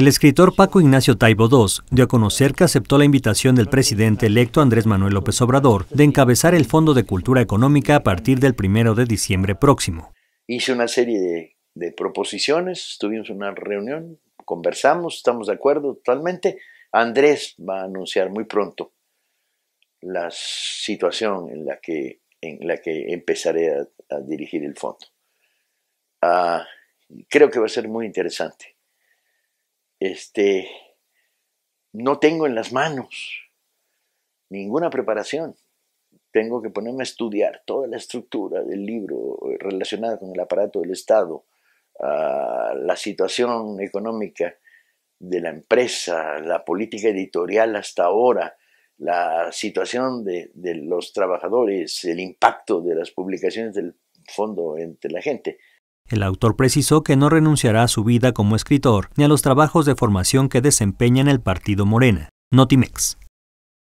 El escritor Paco Ignacio Taibo II dio a conocer que aceptó la invitación del presidente electo Andrés Manuel López Obrador de encabezar el Fondo de Cultura Económica a partir del primero de diciembre próximo. Hice una serie de, proposiciones, tuvimos una reunión, conversamos, estamos de acuerdo totalmente. Andrés va a anunciar muy pronto la situación en la que, en la que empezaré a, dirigir el fondo. Ah, creo que va a ser muy interesante este, no tengo en las manos ninguna preparación. Tengo que ponerme a estudiar toda la estructura del libro relacionada con el aparato del Estado, ah, la situación económica de la empresa, la política editorial hasta ahora, la situación de los trabajadores, el impacto de las publicaciones del fondo entre la gente. El autor precisó que no renunciará a su vida como escritor ni a los trabajos de formación que desempeña en el partido Morena. Notimex.